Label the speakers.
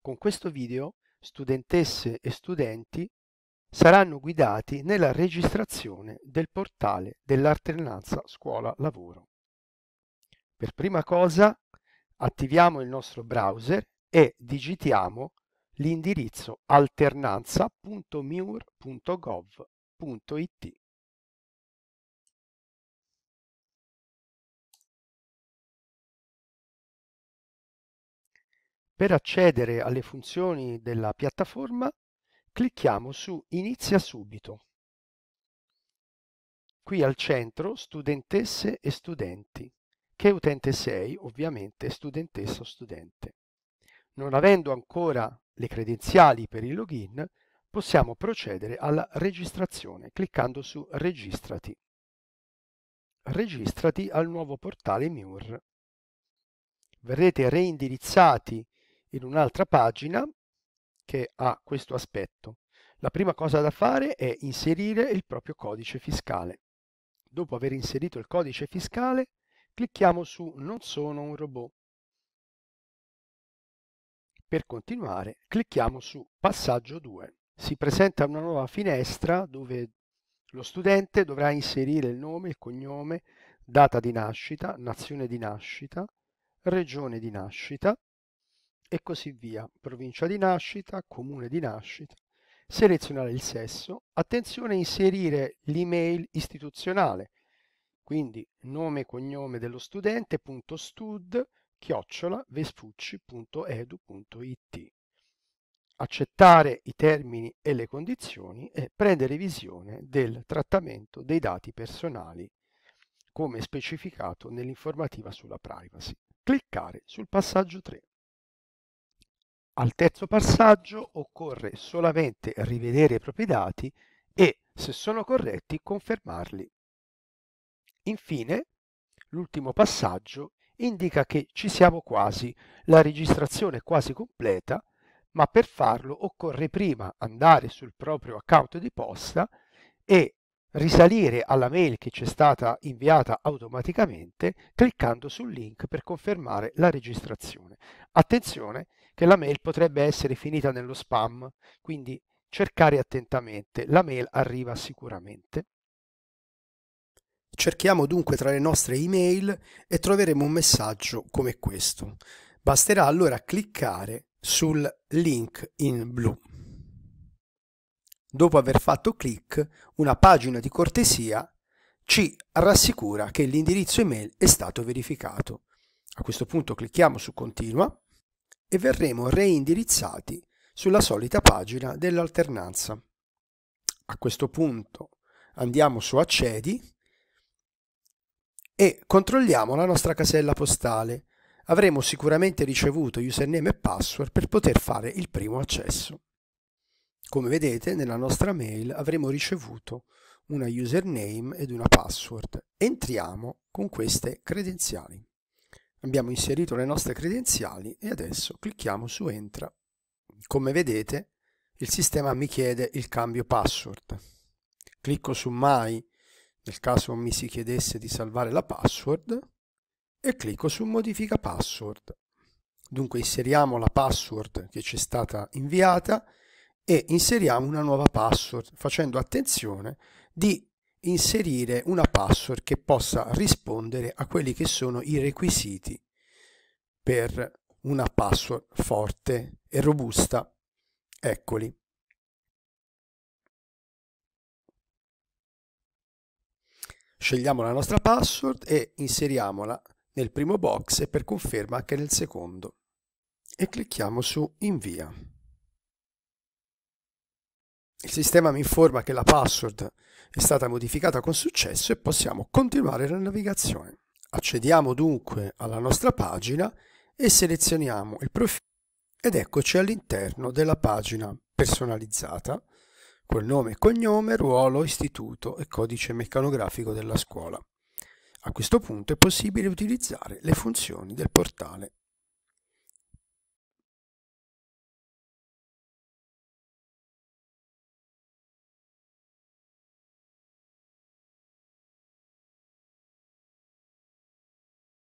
Speaker 1: Con questo video studentesse e studenti saranno guidati nella registrazione del portale dell'alternanza scuola-lavoro. Per prima cosa attiviamo il nostro browser e digitiamo l'indirizzo alternanza.miur.gov.it. Per accedere alle funzioni della piattaforma clicchiamo su Inizia subito. Qui al centro studentesse e studenti, che utente sei ovviamente studentessa o studente. Non avendo ancora le credenziali per il login, possiamo procedere alla registrazione cliccando su Registrati. Registrati al nuovo portale MIUR. Verrete reindirizzati in un'altra pagina che ha questo aspetto. La prima cosa da fare è inserire il proprio codice fiscale. Dopo aver inserito il codice fiscale, clicchiamo su Non sono un robot. Per continuare, clicchiamo su Passaggio 2. Si presenta una nuova finestra dove lo studente dovrà inserire il nome, il cognome, data di nascita, nazione di nascita, regione di nascita e così via, provincia di nascita, comune di nascita, selezionare il sesso, attenzione a inserire l'email istituzionale, quindi nome e cognome dello studente, stud, chiocciola, vespucci.edu.it. Accettare i termini e le condizioni e prendere visione del trattamento dei dati personali come specificato nell'informativa sulla privacy. Cliccare sul passaggio 3. Al terzo passaggio occorre solamente rivedere i propri dati e, se sono corretti, confermarli. Infine, l'ultimo passaggio indica che ci siamo quasi, la registrazione è quasi completa, ma per farlo occorre prima andare sul proprio account di posta e risalire alla mail che ci è stata inviata automaticamente cliccando sul link per confermare la registrazione. Attenzione, che la mail potrebbe essere finita nello spam, quindi cercare attentamente, la mail arriva sicuramente. Cerchiamo dunque tra le nostre email e troveremo un messaggio come questo. Basterà allora cliccare sul link in blu. Dopo aver fatto clic, una pagina di cortesia ci rassicura che l'indirizzo email è stato verificato. A questo punto clicchiamo su continua e verremo reindirizzati sulla solita pagina dell'alternanza. A questo punto andiamo su accedi e controlliamo la nostra casella postale. Avremo sicuramente ricevuto username e password per poter fare il primo accesso. Come vedete nella nostra mail avremo ricevuto una username ed una password. Entriamo con queste credenziali. Abbiamo inserito le nostre credenziali e adesso clicchiamo su Entra. Come vedete il sistema mi chiede il cambio password. Clicco su Mai nel caso mi si chiedesse di salvare la password e clicco su Modifica password. Dunque inseriamo la password che ci è stata inviata e inseriamo una nuova password facendo attenzione di inserire una password che possa rispondere a quelli che sono i requisiti per una password forte e robusta. Eccoli. Scegliamo la nostra password e inseriamola nel primo box e per conferma anche nel secondo e clicchiamo su invia. Il sistema mi informa che la password è stata modificata con successo e possiamo continuare la navigazione. Accediamo dunque alla nostra pagina e selezioniamo il profilo ed eccoci all'interno della pagina personalizzata col nome e cognome, ruolo, istituto e codice meccanografico della scuola. A questo punto è possibile utilizzare le funzioni del portale